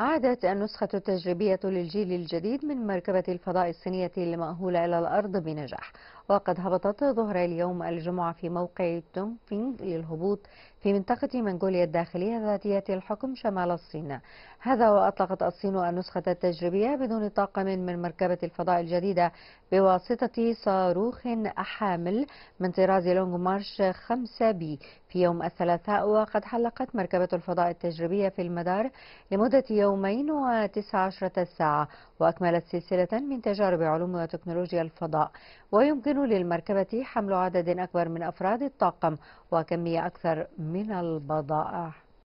عادت النسخة التجريبية للجيل الجديد من مركبة الفضاء الصينية المأهولة إلى الأرض بنجاح وقد هبطت ظهر اليوم الجمعة في موقع تونغفينغ للهبوط في منطقة منغوليا الداخلية ذاتية الحكم شمال الصين هذا وأطلقت الصين النسخة التجريبية بدون طاقم من مركبة الفضاء الجديدة بواسطة صاروخ حامل من طراز لونغ مارش 5 بي في يوم الثلاثاء وقد حلقت مركبة الفضاء التجريبية في المدار لمدة يومين وتسع عشرة ساعة وأكملت سلسلة من تجارب علوم وتكنولوجيا الفضاء ويمكن يمكن للمركبة حمل عدد أكبر من أفراد الطاقم وكمية أكثر من البضائع